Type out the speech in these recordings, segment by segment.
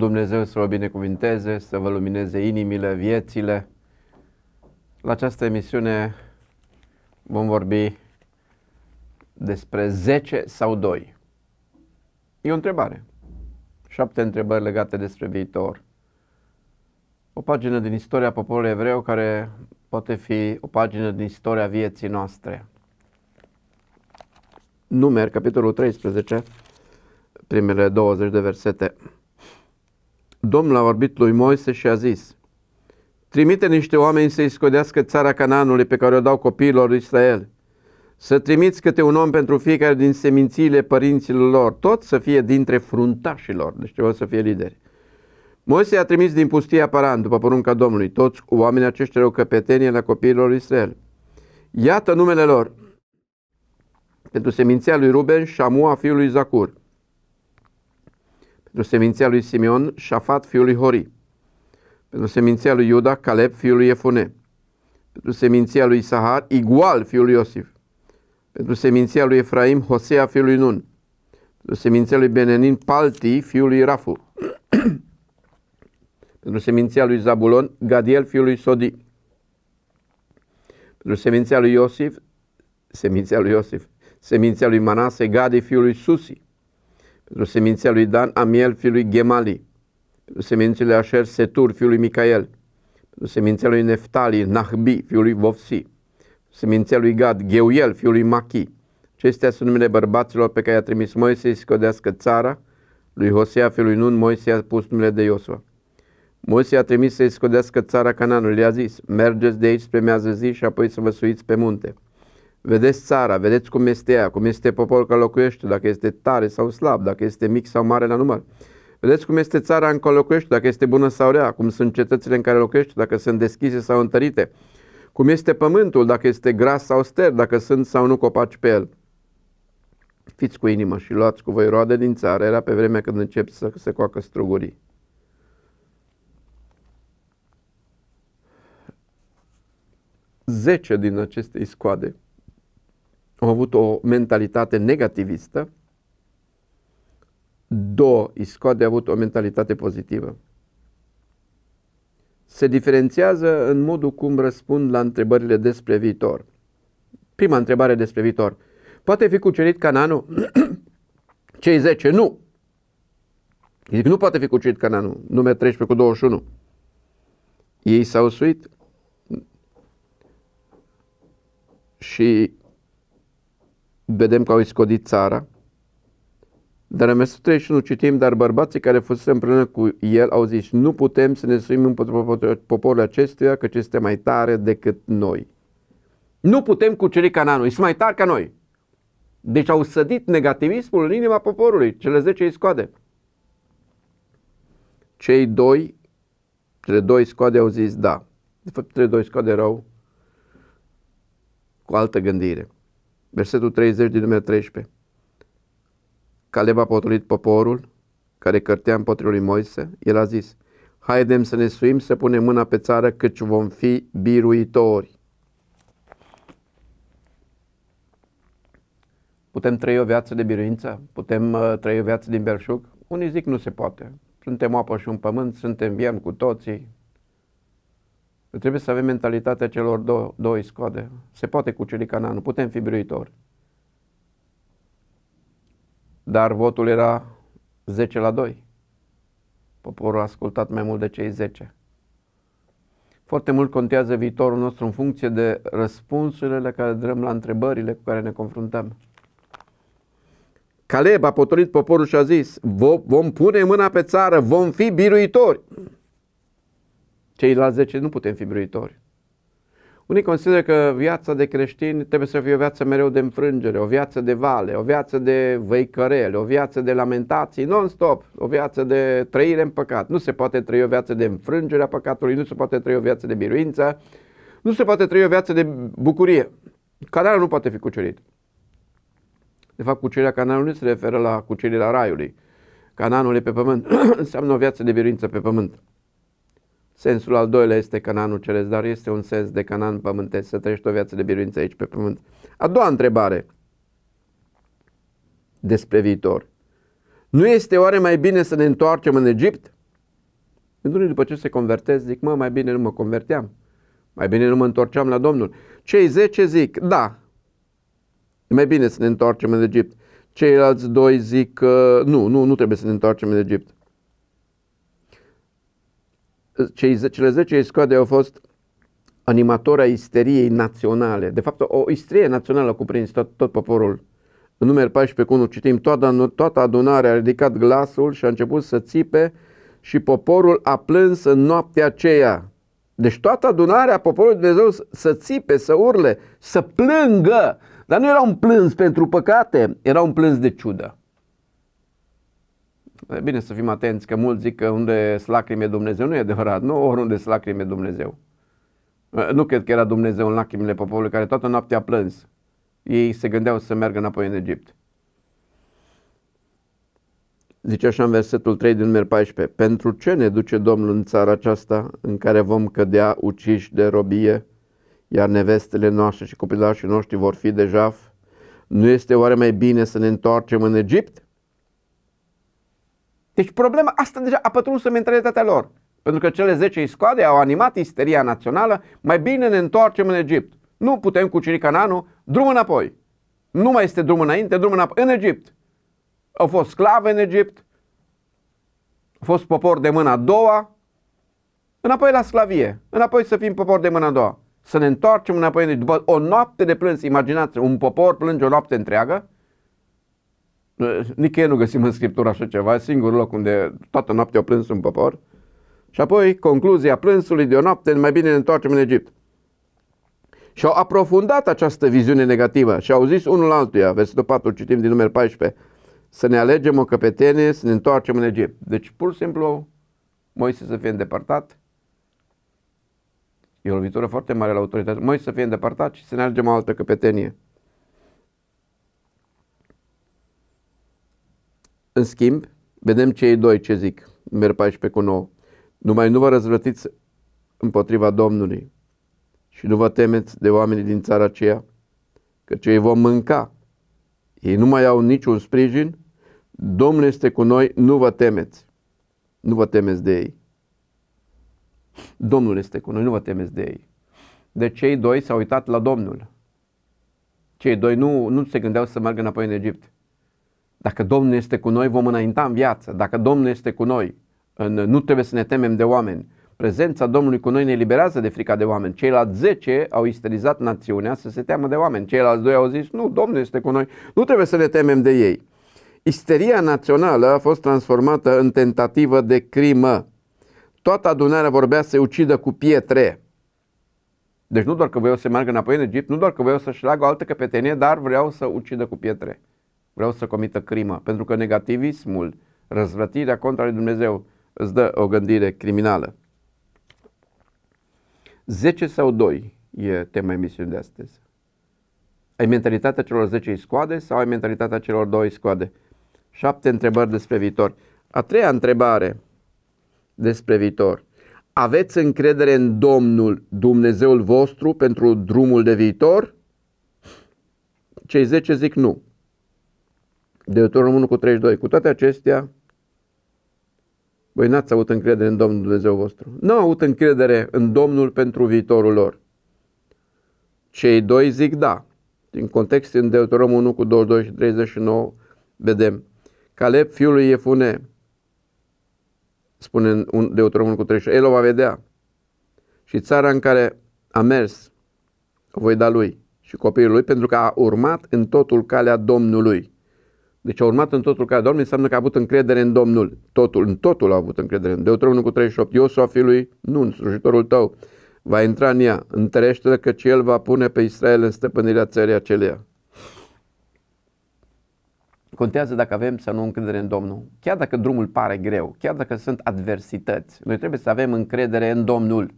Dumnezeu să vă binecuvinteze, să vă lumineze inimile, viețile. La această emisiune vom vorbi despre 10 sau 2. E o întrebare. Șapte întrebări legate despre viitor. O pagină din istoria poporului evreu care poate fi o pagină din istoria vieții noastre. Numeri, capitolul 13, primele 20 de versete. Domnul a vorbit lui Moise și a zis, Trimite niște oameni să-i scodească țara Cananului pe care o dau copiilor lui Israel. Să trimiți câte un om pentru fiecare din semințiile părinților lor, tot să fie dintre fruntașilor, deci trebuie să fie lideri. Moise a trimis din pustia Paran, după porunca Domnului, toți oamenii aceștia erau căpetenie la copiilor lui Israel. Iată numele lor. Pentru seminția lui Ruben, Shamua, fiul lui Zacur. Pentru seminția lui Simeon, Șafat fiul lui Hori. Pentru seminția lui Iuda, Caleb fiul lui Efune. Pentru seminția lui Sahar, Igual fiul lui Iosif. Pentru seminția lui Efraim, Hosea fiul lui Nun. Pentru seminția lui Benenin, Palti fiul lui Rafu. pentru seminția lui Zabulon, Gadiel fiul lui Sodi. Pentru seminția lui Iosif, seminția lui Iosif, seminția lui Manase, Gadi, fiul lui Susi pentru seminția lui Dan, Amiel, fiul lui Gemali, pentru seminția lui Asher, Setur, fiul lui Micael, pentru seminția lui Neftali, Nahbi, fiul lui Vofsi, seminția lui Gad, Geuiel, fiul lui Machi. Acestea sunt numele bărbaților pe care i-a trimis Moise să scodească țara, lui Hosea, fiul lui Nun, Moise a pus numele de Iosua. Moise a trimis să-i scodească țara Cananului, i a zis, mergeți de aici spre mează zi și apoi să vă suiți pe munte. Vedeți țara, vedeți cum este ea, cum este poporul care locuiește, dacă este tare sau slab, dacă este mic sau mare la număr. Vedeți cum este țara în care locuiește, dacă este bună sau rea, cum sunt cetățile în care locuiește, dacă sunt deschise sau întărite, cum este pământul, dacă este gras sau ster, dacă sunt sau nu copaci pe el. Fiți cu inimă și luați cu voi roade din țară, era pe vremea când încep să se coacă strugurii. Zece din aceste iscoade au avut o mentalitate negativistă, două, Iscode a avut o mentalitate pozitivă. Se diferențiază în modul cum răspund la întrebările despre viitor. Prima întrebare despre viitor. Poate fi cucerit Cananul? Cei 10? Nu! Zic, nu poate fi cucerit Cananul, nume 13 cu 21. Ei s-au suit și vedem că au iscodit țara. Dar în versetul 31 citim, dar bărbații care fusese împreună cu el au zis, nu putem să ne suim împotriva poporul acestuia, căci este mai tare decât noi. Nu putem cuceri Cananul, este mai tare ca noi. Deci au sădit negativismul în inima poporului, cele 10 îi scoade. Cei doi, cele doi scoade au zis da. De fapt, cele doi scoade erau cu altă gândire. Versetul 30 din numele 13. Caleb a potolit poporul care cărtea împotriva lui Moise. El a zis, haidem să ne suim, să punem mâna pe țară, căci vom fi biruitori. Putem trăi o viață de biruință? Putem uh, trăi o viață din belșug? Unii zic nu se poate. Suntem apă și un pământ, suntem vieni cu toții, Trebuie să avem mentalitatea celor două, două scoade. Se poate cuceri Canaan, nu putem fi biruitori. Dar votul era 10 la 2. Poporul a ascultat mai mult de cei 10. Foarte mult contează viitorul nostru în funcție de răspunsurile la care dăm la întrebările cu care ne confruntăm. Caleb a potolit poporul și a zis, vom pune mâna pe țară, vom fi biruitori. Ceilalți 10 nu putem fi biruitori. Unii consideră că viața de creștini trebuie să fie o viață mereu de înfrângere, o viață de vale, o viață de văicărele, o viață de lamentații non-stop, o viață de trăire în păcat. Nu se poate trăi o viață de înfrângere a păcatului, nu se poate trăi o viață de biruință, nu se poate trăi o viață de bucurie. Canalul nu poate fi cucerit. De fapt, cucerirea canalului nu se referă la cucerirea raiului. Canalul e pe pământ, înseamnă o viață de biruință pe pământ. Sensul al doilea este Cananul Ceresc, dar este un sens de Canan pământesc, să trăiești o viață de biruință aici pe pământ. A doua întrebare despre viitor. Nu este oare mai bine să ne întoarcem în Egipt? gândindu unii după ce se convertesc, zic, mă, mai bine nu mă converteam, mai bine nu mă întorceam la Domnul. Cei 10 zic, da, e mai bine să ne întoarcem în Egipt. Ceilalți doi zic, nu, nu, nu trebuie să ne întoarcem în Egipt cei, cele 10 escoade au fost animatori isteriei naționale. De fapt, o isterie națională a cuprins tot, tot poporul. În numărul 14 cu 1 citim, toată, toată adunarea a ridicat glasul și a început să țipe și poporul a plâns în noaptea aceea. Deci toată adunarea poporului Dumnezeu să țipe, să urle, să plângă. Dar nu era un plâns pentru păcate, era un plâns de ciudă. Bine să fim atenți că mulți zic că unde lacrimi e Dumnezeu, nu e adevărat, nu oriunde lacrimi e Dumnezeu. Nu cred că era Dumnezeu în lacrimile poporului care toată noaptea a plâns. Ei se gândeau să meargă înapoi în Egipt. Zice așa în versetul 3 din număr 14. Pentru ce ne duce Domnul în țara aceasta în care vom cădea uciși de robie, iar nevestele noastre și copilașii noștri vor fi de jaf? Nu este oare mai bine să ne întoarcem în Egipt? Deci problema asta deja a pătruns în mentalitatea lor. Pentru că cele 10 iscoade au animat isteria națională, mai bine ne întoarcem în Egipt. Nu putem cuceri Cananul, drum înapoi. Nu mai este drum înainte, drum înapoi, în Egipt. Au fost sclave în Egipt, au fost popor de mâna a doua, înapoi la sclavie, înapoi să fim popor de mâna a doua. Să ne întoarcem înapoi în Egipt. După o noapte de plâns, imaginați, un popor plânge o noapte întreagă, nicăieri nu găsim în Scriptură așa ceva, Singurul loc unde toată noaptea a plâns un popor. Și apoi, concluzia plânsului de o noapte, mai bine ne întoarcem în Egipt. Și au aprofundat această viziune negativă și au zis unul altuia, versetul 4, citim din numărul 14, să ne alegem o căpetenie, să ne întoarcem în Egipt. Deci, pur și simplu, Moise să fie îndepărtat. E o lovitură foarte mare la autoritate. Moise să fie îndepărtat și să ne alegem o altă căpetenie. În schimb, vedem cei doi ce zic, numărul 14 cu 9. Numai nu vă răzvrătiți împotriva Domnului și nu vă temeți de oamenii din țara aceea, că cei vom mânca. Ei nu mai au niciun sprijin, Domnul este cu noi, nu vă temeți. Nu vă temeți de ei. Domnul este cu noi, nu vă temeți de ei. De cei doi s-au uitat la Domnul. Cei doi nu, nu se gândeau să meargă înapoi în Egipt. Dacă Domnul este cu noi, vom înainta în viață. Dacă Domnul este cu noi, nu trebuie să ne temem de oameni. Prezența Domnului cu noi ne eliberează de frica de oameni. Ceilalți 10 au isterizat națiunea să se teamă de oameni. Ceilalți doi au zis, nu, Domnul este cu noi, nu trebuie să ne temem de ei. Isteria națională a fost transformată în tentativă de crimă. Toată adunarea vorbea să ucidă cu pietre. Deci nu doar că voiau să meargă înapoi în Egipt, nu doar că voiau să-și leagă o altă căpetenie, dar vreau să ucidă cu pietre vreau să comită crimă, pentru că negativismul, răzvrătirea contra lui Dumnezeu îți dă o gândire criminală. 10 sau 2 e tema emisiunii de astăzi. Ai mentalitatea celor 10 scoade sau ai mentalitatea celor 2 scoade? Șapte întrebări despre viitor. A treia întrebare despre viitor. Aveți încredere în Domnul Dumnezeul vostru pentru drumul de viitor? Cei 10 zic nu. Deuteronom 1 cu 32. Cu toate acestea, voi n-ați avut încredere în Domnul Dumnezeu vostru. Nu au avut încredere în Domnul pentru viitorul lor. Cei doi zic da. Din context în Deuteronom 1 cu 22 și 39 vedem. Caleb fiul lui Efune spune în Deuteronom 1 cu 36. El o va vedea. Și țara în care a mers o voi da lui și copilului, pentru că a urmat în totul calea Domnului deci a urmat în totul care Domnul înseamnă că a avut încredere în Domnul. Totul, în totul a avut încredere. În Deuteronomul cu 38, Iosua fiului în slujitorul tău, va intra în ea, întărește-l căci el va pune pe Israel în stăpânirea țării aceleia. Contează dacă avem să nu încredere în Domnul. Chiar dacă drumul pare greu, chiar dacă sunt adversități, noi trebuie să avem încredere în Domnul.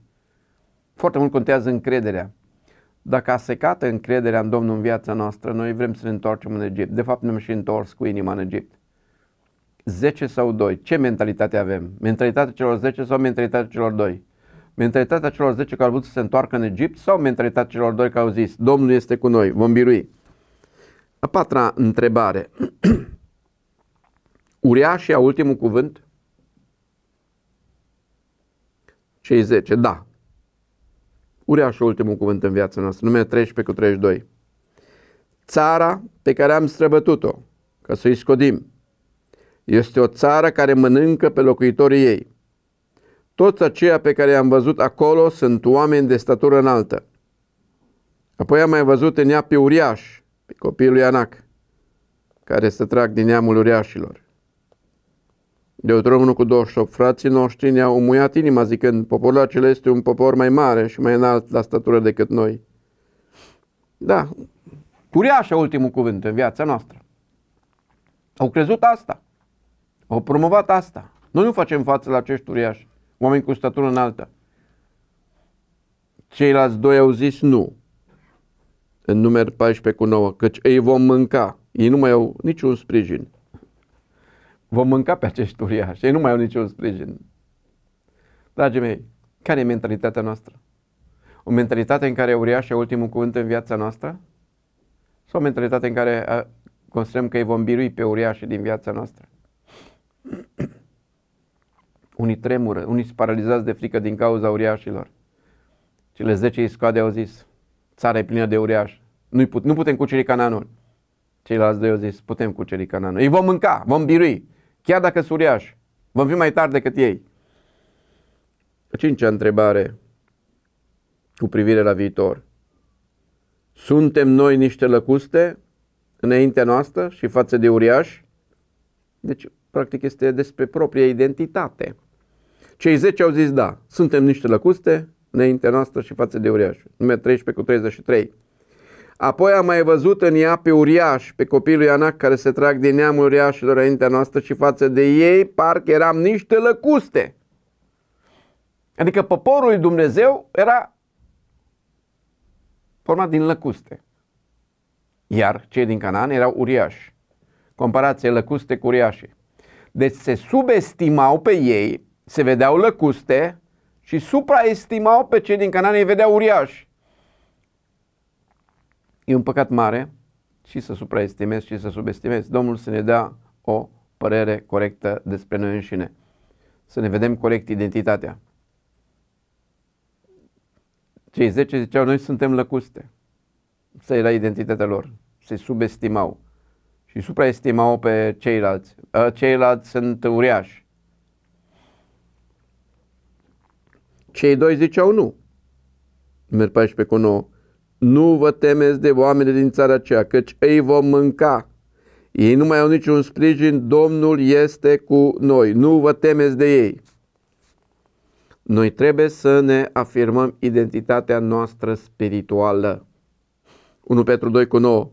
Foarte mult contează încrederea dacă a secat încrederea în Domnul în viața noastră, noi vrem să ne întoarcem în Egipt. De fapt, ne-am și întors cu inima în Egipt. 10 sau 2. Ce mentalitate avem? Mentalitatea celor 10 sau mentalitatea celor 2? Mentalitatea celor 10 care au vrut să se întoarcă în Egipt sau mentalitatea celor 2 care au zis, Domnul este cu noi, vom birui? A patra întrebare. Uriașii au ultimul cuvânt? Cei 10, da, uriașul ultimul cuvânt în viața noastră, numele 13 cu 32. Țara pe care am străbătut-o, ca să-i scodim, este o țară care mănâncă pe locuitorii ei. Toți aceia pe care i-am văzut acolo sunt oameni de statură înaltă. Apoi am mai văzut în ea pe uriaș, pe copilul Ianac, care se trag din neamul uriașilor. Deuteronomul cu 28, frații noștri ne-au umuiat inima zicând, poporul acela este un popor mai mare și mai înalt la statură decât noi. Da, curiașa ultimul cuvânt în viața noastră. Au crezut asta. Au promovat asta. Noi nu facem față la acești uriași, oameni cu statură înaltă. Ceilalți doi au zis nu. În numer 14 cu 9, căci ei vom mânca. Ei nu mai au niciun sprijin vom mânca pe acești uriași. Ei nu mai au niciun sprijin. Dragii mei, care e mentalitatea noastră? O mentalitate în care uriaș e ultimul cuvânt în viața noastră? Sau o mentalitate în care considerăm că îi vom birui pe uriașii din viața noastră? unii tremură, unii sunt paralizați de frică din cauza uriașilor. Cele 10 iscoade au zis, țara e plină de uriași, nu, put- nu putem cuceri Cananul. Ceilalți doi au zis, putem cuceri Cananul. Îi vom mânca, vom birui chiar dacă sunt uriași. Vom fi mai tari decât ei. A cincea întrebare cu privire la viitor. Suntem noi niște lăcuste înaintea noastră și față de uriași? Deci, practic, este despre propria identitate. Cei 10 au zis da, suntem niște lăcuste înaintea noastră și față de uriași. Numele 13 cu 33. Apoi am mai văzut în ea pe uriaș, pe copilul Ianac care se trag din neamul uriașilor înaintea noastră și față de ei parcă eram niște lăcuste. Adică poporul lui Dumnezeu era format din lăcuste. Iar cei din Canaan erau uriași. Comparație lăcuste cu uriașii. Deci se subestimau pe ei, se vedeau lăcuste și supraestimau pe cei din Canaan, îi vedeau uriași e un păcat mare și să supraestimez și să subestimez. Domnul să ne dea o părere corectă despre noi înșine. Să ne vedem corect identitatea. Cei 10 ziceau, noi suntem lăcuste. Să era identitatea lor. Se subestimau și supraestimau pe ceilalți. Ă, ceilalți sunt uriași. Cei doi ziceau nu. Merg 14 cu 9. Nu vă temeți de oamenii din țara aceea, căci ei vom mânca. Ei nu mai au niciun sprijin, Domnul este cu noi. Nu vă temeți de ei. Noi trebuie să ne afirmăm identitatea noastră spirituală. 1 Petru 2 cu 9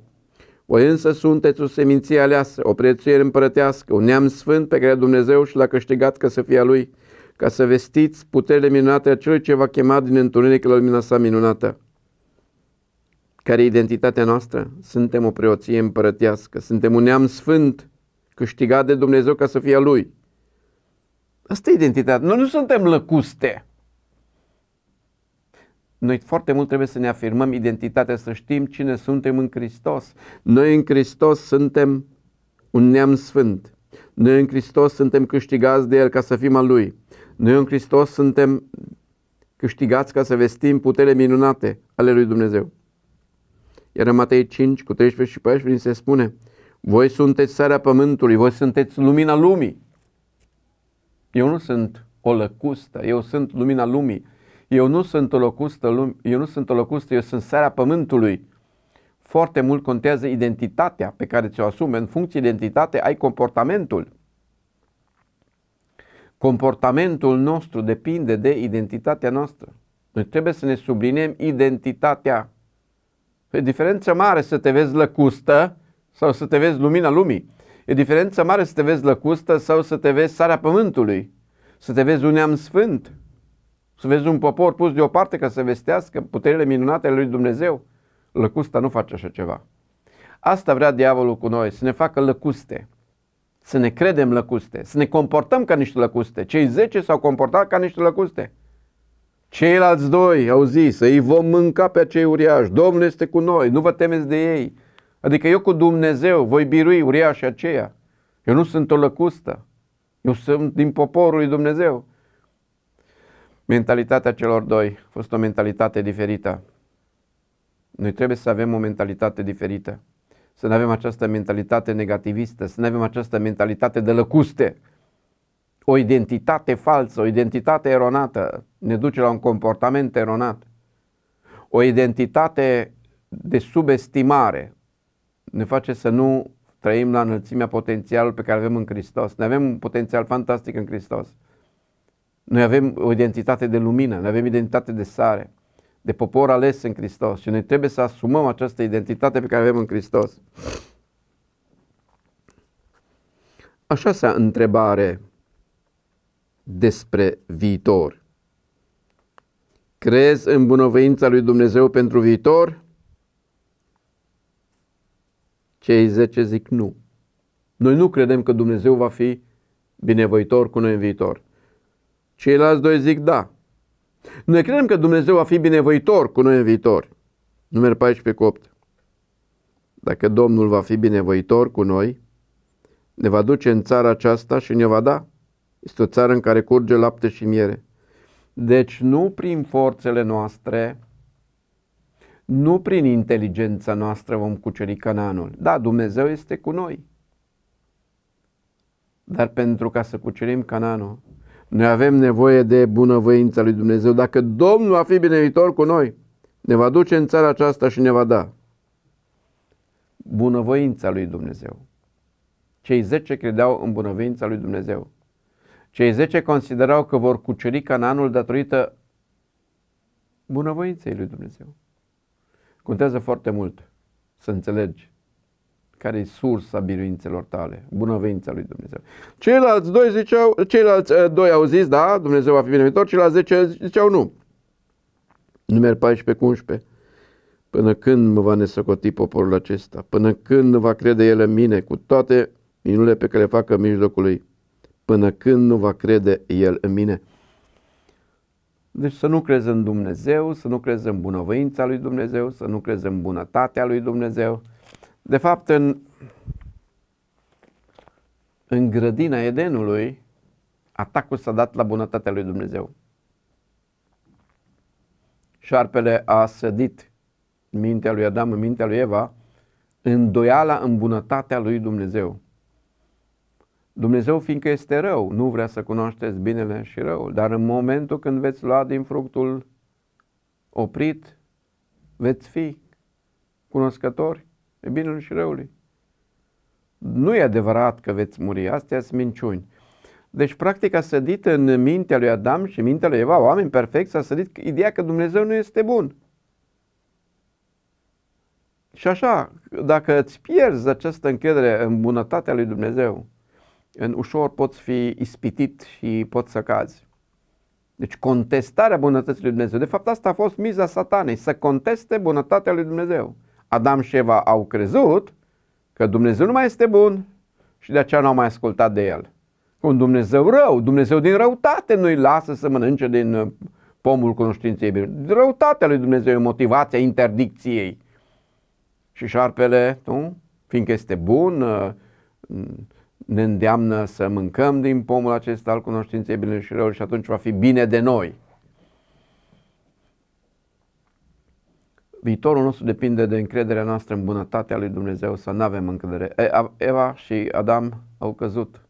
voi însă sunteți o seminție aleasă, o prețuire împărătească, un neam sfânt pe care Dumnezeu și l-a câștigat ca să fie a Lui, ca să vestiți puterile minunate a Celui ce va chema din întuneric la lumina sa minunată care e identitatea noastră. Suntem o preoție împărătească, suntem un neam sfânt, câștigat de Dumnezeu ca să fie a Lui. Asta e identitatea. Noi nu suntem lăcuste. Noi foarte mult trebuie să ne afirmăm identitatea, să știm cine suntem în Hristos. Noi în Hristos suntem un neam sfânt. Noi în Hristos suntem câștigați de El ca să fim al Lui. Noi în Hristos suntem câștigați ca să vestim putere minunate ale Lui Dumnezeu. Iar în Matei 5, cu 13 și 14, se spune, voi sunteți sarea pământului, voi sunteți lumina lumii. Eu nu sunt o lăcustă, eu sunt lumina lumii. Eu nu sunt o locustă, eu nu sunt o locustă, eu sunt sarea pământului. Foarte mult contează identitatea pe care ți-o asume. În funcție de identitate ai comportamentul. Comportamentul nostru depinde de identitatea noastră. Noi trebuie să ne subliniem identitatea. E păi, diferență mare să te vezi lăcustă sau să te vezi lumina lumii. E diferență mare să te vezi lăcustă sau să te vezi sarea pământului, să te vezi un neam sfânt, să vezi un popor pus deoparte ca să vestească puterile minunate ale lui Dumnezeu. Lăcusta nu face așa ceva. Asta vrea diavolul cu noi, să ne facă lăcuste, să ne credem lăcuste, să ne comportăm ca niște lăcuste. Cei zece s-au comportat ca niște lăcuste. Ceilalți doi au zis, îi vom mânca pe acei uriași, Domnul este cu noi, nu vă temeți de ei. Adică eu cu Dumnezeu voi birui uriașii aceia. Eu nu sunt o lăcustă, eu sunt din poporul lui Dumnezeu. Mentalitatea celor doi a fost o mentalitate diferită. Noi trebuie să avem o mentalitate diferită. Să nu avem această mentalitate negativistă, să nu avem această mentalitate de lăcuste, o identitate falsă, o identitate eronată, ne duce la un comportament eronat. O identitate de subestimare ne face să nu trăim la înălțimea potențialului pe care avem în Hristos. Ne avem un potențial fantastic în Hristos. Noi avem o identitate de lumină, noi avem identitate de sare, de popor ales în Hristos și noi trebuie să asumăm această identitate pe care avem în Hristos. Așa se întrebare despre viitor. Crezi în bunăvoința lui Dumnezeu pentru viitor? Cei zece zic nu. Noi nu credem că Dumnezeu va fi binevoitor cu noi în viitor. Ceilalți doi zic da. Noi credem că Dumnezeu va fi binevoitor cu noi în viitor. Numărul 14 cu 8. Dacă Domnul va fi binevoitor cu noi, ne va duce în țara aceasta și ne va da este o țară în care curge lapte și miere. Deci nu prin forțele noastre, nu prin inteligența noastră vom cuceri Canaanul. Da, Dumnezeu este cu noi. Dar pentru ca să cucerim Canaanul, noi avem nevoie de bunăvoința lui Dumnezeu. Dacă Domnul va fi binevitor cu noi, ne va duce în țara aceasta și ne va da bunăvoința lui Dumnezeu. Cei zece credeau în bunăvoința lui Dumnezeu. Cei zece considerau că vor cuceri Canaanul datorită bunăvoinței lui Dumnezeu. Contează foarte mult să înțelegi care e sursa biruințelor tale, bunăvoința lui Dumnezeu. Ceilalți doi, ziceau, ceilalți eh, doi au zis, da, Dumnezeu va fi binevitor, ceilalți zece ziceau nu. Numer 14 cu 11. Până când mă va nesăcoti poporul acesta? Până când va crede el în mine cu toate minunile pe care le facă în mijlocul lui? până când nu va crede el în mine. Deci să nu crezi în Dumnezeu, să nu crezi în bunăvoința lui Dumnezeu, să nu crezi în bunătatea lui Dumnezeu. De fapt, în, în grădina Edenului, atacul s-a dat la bunătatea lui Dumnezeu. Șarpele a sădit mintea lui Adam, mintea lui Eva, îndoiala în bunătatea lui Dumnezeu. Dumnezeu fiindcă este rău, nu vrea să cunoașteți binele și răul, dar în momentul când veți lua din fructul oprit, veți fi cunoscători de binele și răului. Nu e adevărat că veți muri, astea sunt minciuni. Deci, practic, a sădit în mintea lui Adam și mintea lui Eva, oameni perfecți, a sădit ideea că Dumnezeu nu este bun. Și așa, dacă îți pierzi această încredere în bunătatea lui Dumnezeu, în ușor poți fi ispitit și poți să cazi. Deci contestarea bunătății lui Dumnezeu. De fapt asta a fost miza satanei, să conteste bunătatea lui Dumnezeu. Adam și Eva au crezut că Dumnezeu nu mai este bun și de aceea nu au mai ascultat de el. Un Dumnezeu rău, Dumnezeu din răutate nu-i lasă să mănânce din uh, pomul cunoștinței bine. Răutatea lui Dumnezeu e motivația interdicției. Și șarpele, nu? fiindcă este bun, uh, ne îndeamnă să mâncăm din pomul acesta al cunoștinței bine și rău și atunci va fi bine de noi. Viitorul nostru depinde de încrederea noastră în bunătatea lui Dumnezeu, să nu avem încredere. Eva și Adam au căzut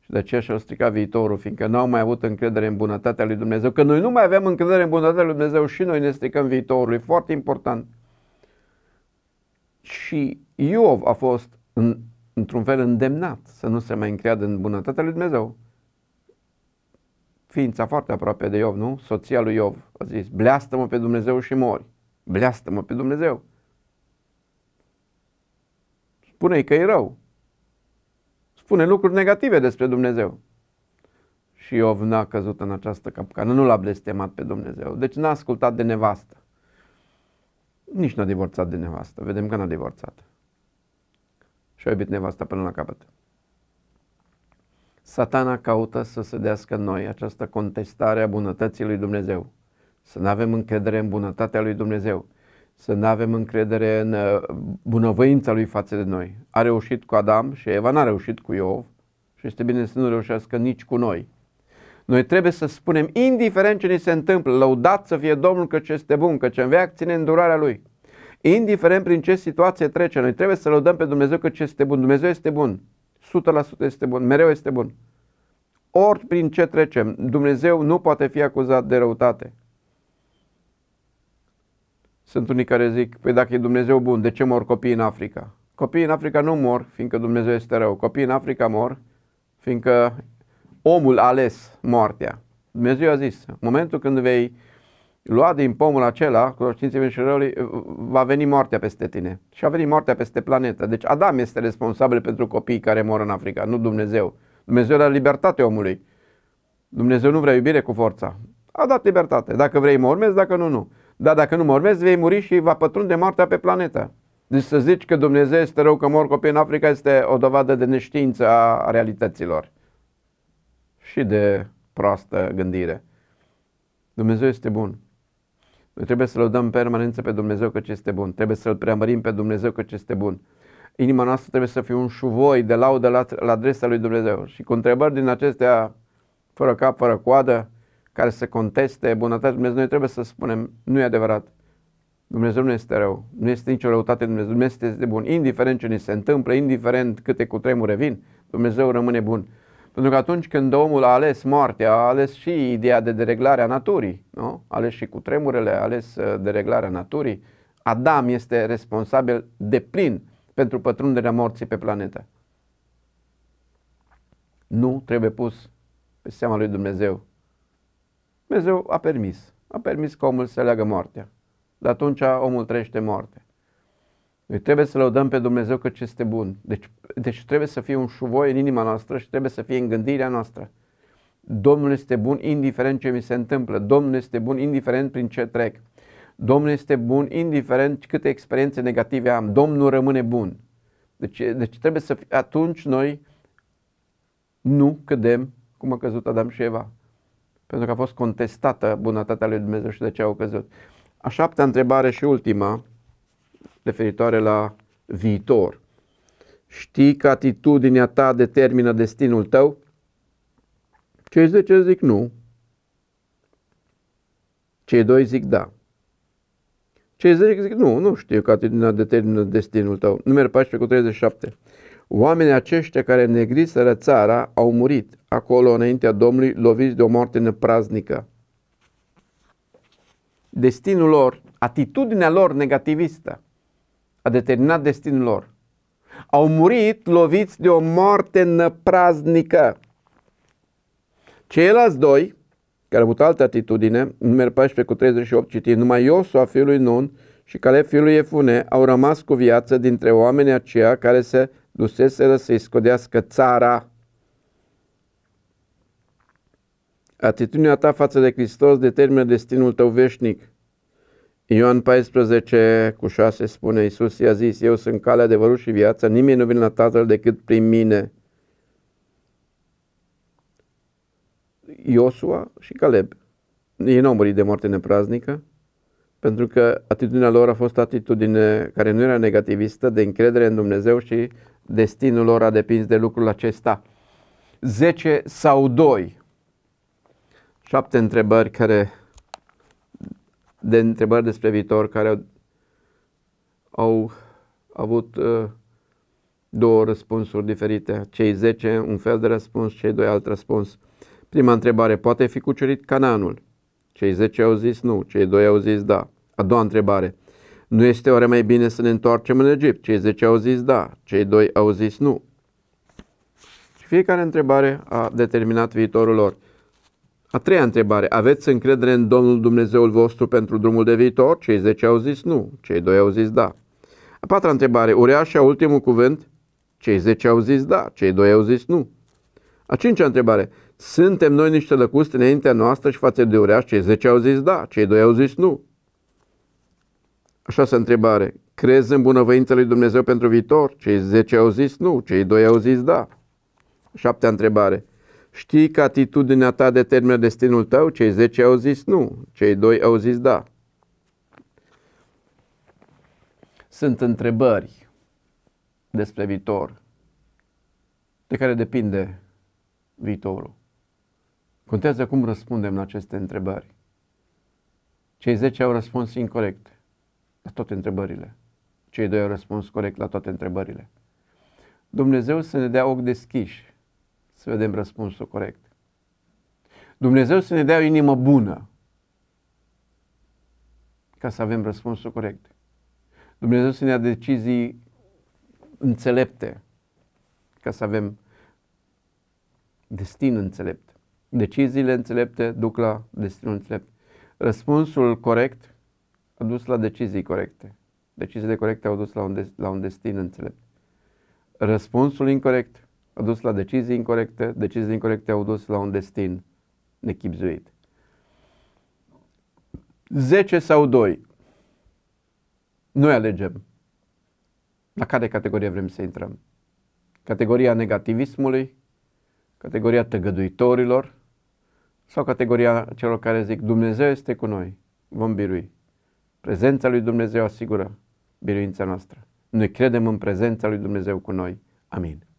și de aceea și-au stricat viitorul, fiindcă n-au mai avut încredere în bunătatea lui Dumnezeu, că noi nu mai avem încredere în bunătatea lui Dumnezeu și noi ne stricăm viitorul, e foarte important. Și Iov a fost în într-un fel îndemnat să nu se mai încreadă în bunătatea lui Dumnezeu. Ființa foarte aproape de Iov, nu? Soția lui Iov a zis, bleastă-mă pe Dumnezeu și mori. Bleastă-mă pe Dumnezeu. Spune-i că e rău. Spune lucruri negative despre Dumnezeu. Și Iov n-a căzut în această capcană, nu l-a blestemat pe Dumnezeu. Deci n-a ascultat de nevastă. Nici n-a divorțat de nevastă. Vedem că n-a divorțat și-a iubit nevasta până la capăt. Satana caută să sădească noi această contestare a bunătății lui Dumnezeu. Să nu avem încredere în bunătatea lui Dumnezeu. Să nu avem încredere în uh, bunăvoința lui față de noi. A reușit cu Adam și Eva, n-a reușit cu Iov și este bine să nu reușească nici cu noi. Noi trebuie să spunem, indiferent ce ni se întâmplă, lăudat să fie Domnul că ce este bun, că ce în veac ține îndurarea Lui. Indiferent prin ce situație trece, noi trebuie să lăudăm pe Dumnezeu că ce este bun. Dumnezeu este bun. 100% este bun. Mereu este bun. Ori prin ce trecem, Dumnezeu nu poate fi acuzat de răutate. Sunt unii care zic, păi dacă e Dumnezeu bun, de ce mor copiii în Africa? Copiii în Africa nu mor fiindcă Dumnezeu este rău. Copiii în Africa mor fiindcă omul a ales moartea. Dumnezeu a zis, în momentul când vei lua din pomul acela, cunoștinței bine și răului, va veni moartea peste tine. Și a venit moartea peste planetă. Deci Adam este responsabil pentru copiii care mor în Africa, nu Dumnezeu. Dumnezeu era libertate omului. Dumnezeu nu vrea iubire cu forța. A dat libertate. Dacă vrei mă urmezi, dacă nu, nu. Dar dacă nu mă urmezi, vei muri și va pătrunde moartea pe planetă. Deci să zici că Dumnezeu este rău că mor copii în Africa este o dovadă de neștiință a realităților și de proastă gândire. Dumnezeu este bun. Noi trebuie să lăudăm permanență pe Dumnezeu că ce este bun. Trebuie să-L preamărim pe Dumnezeu că ce este bun. Inima noastră trebuie să fie un șuvoi de laudă la, la adresa lui Dumnezeu. Și cu întrebări din acestea, fără cap, fără coadă, care să conteste bunătatea Dumnezeu, noi trebuie să spunem, nu e adevărat. Dumnezeu nu este rău, nu este nicio răutate Dumnezeu, nu este bun. Indiferent ce ni se întâmplă, indiferent câte cutremure vin, Dumnezeu rămâne bun. Pentru că atunci când omul a ales moartea, a ales și ideea de dereglare a naturii, nu? a ales și cu tremurele, a ales uh, dereglarea naturii, Adam este responsabil de plin pentru pătrunderea morții pe planetă. Nu trebuie pus pe seama lui Dumnezeu. Dumnezeu a permis. A permis că omul să leagă moartea. De atunci omul trăiește moarte. Noi trebuie să lăudăm pe Dumnezeu că ce este bun. Deci, deci trebuie să fie un șuvoi în inima noastră și trebuie să fie în gândirea noastră. Domnul este bun indiferent ce mi se întâmplă. Domnul este bun indiferent prin ce trec. Domnul este bun indiferent câte experiențe negative am. Domnul rămâne bun. Deci, deci trebuie să fie, atunci noi nu cădem cum a căzut Adam și Eva. Pentru că a fost contestată bunătatea lui Dumnezeu și de ce au căzut. A șaptea întrebare și ultima referitoare la viitor. Știi că atitudinea ta determină destinul tău? Cei 10 zic nu. Cei doi zic da. Cei 10 zic nu, nu știu că atitudinea determină destinul tău. Numărul 14 cu 37. Oamenii aceștia care negriseră țara au murit acolo înaintea Domnului, loviți de o moarte nepraznică. Destinul lor, atitudinea lor negativistă, a determinat destinul lor. Au murit loviți de o moarte năpraznică. Ceilalți doi, care au avut altă atitudine, numărul 14 cu 38 citim, numai Iosua fiului Nun și care fiului Efune au rămas cu viață dintre oamenii aceia care se duseseră să-i scodească țara. Atitudinea ta față de Hristos determină destinul tău veșnic. Ioan 14 cu 6 spune, Iisus i-a zis, eu sunt calea, adevărul și viața, nimeni nu vine la Tatăl decât prin mine. Iosua și Caleb. Ei nu au murit de moarte nepraznică, pentru că atitudinea lor a fost atitudine care nu era negativistă, de încredere în Dumnezeu și destinul lor a depins de lucrul acesta. 10 sau 2. Șapte întrebări care de întrebări despre viitor care au, au avut uh, două răspunsuri diferite. Cei 10 un fel de răspuns, cei doi alt răspuns. Prima întrebare, poate fi cucerit Cananul? Cei 10 au zis nu, cei doi au zis da. A doua întrebare, nu este oare mai bine să ne întoarcem în Egipt? Cei 10 au zis da, cei doi au zis nu. Și fiecare întrebare a determinat viitorul lor. A treia întrebare. Aveți încredere în Domnul Dumnezeul vostru pentru drumul de viitor? Cei zece au zis nu, cei doi au zis da. A patra întrebare. ureașa, ultimul cuvânt? Cei zece au zis da, cei doi au zis nu. A cincea întrebare. Suntem noi niște lăcuste înaintea noastră și față de uriaș? Cei zece au zis da, cei doi au zis nu. A șasea întrebare. Crezi în bunăvăința lui Dumnezeu pentru viitor? Cei zece au zis nu, cei doi au zis da. Șaptea întrebare. Știi că atitudinea ta determină destinul tău? Cei 10 au zis nu, cei 2 au zis da. Sunt întrebări despre viitor de care depinde viitorul. Contează cum răspundem la aceste întrebări. Cei 10 au răspuns incorrect la toate întrebările. Cei doi au răspuns corect la toate întrebările. Dumnezeu să ne dea ochi deschiși să vedem răspunsul corect. Dumnezeu să ne dea o inimă bună ca să avem răspunsul corect. Dumnezeu să ne dea decizii înțelepte ca să avem destin înțelept. Deciziile înțelepte duc la destinul înțelept. Răspunsul corect a dus la decizii corecte. Deciziile corecte au dus la un, destin înțelept. Răspunsul incorrect a dus la decizii incorrecte, decizii incorrecte au dus la un destin nechipzuit. 10 sau 2. Noi alegem la care categorie vrem să intrăm. Categoria negativismului, categoria tăgăduitorilor sau categoria celor care zic Dumnezeu este cu noi, vom birui. Prezența lui Dumnezeu asigură biruința noastră. Noi credem în prezența lui Dumnezeu cu noi. Amin.